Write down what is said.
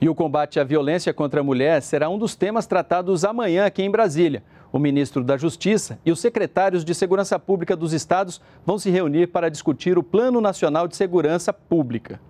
E o combate à violência contra a mulher será um dos temas tratados amanhã aqui em Brasília. O ministro da Justiça e os secretários de Segurança Pública dos estados vão se reunir para discutir o Plano Nacional de Segurança Pública.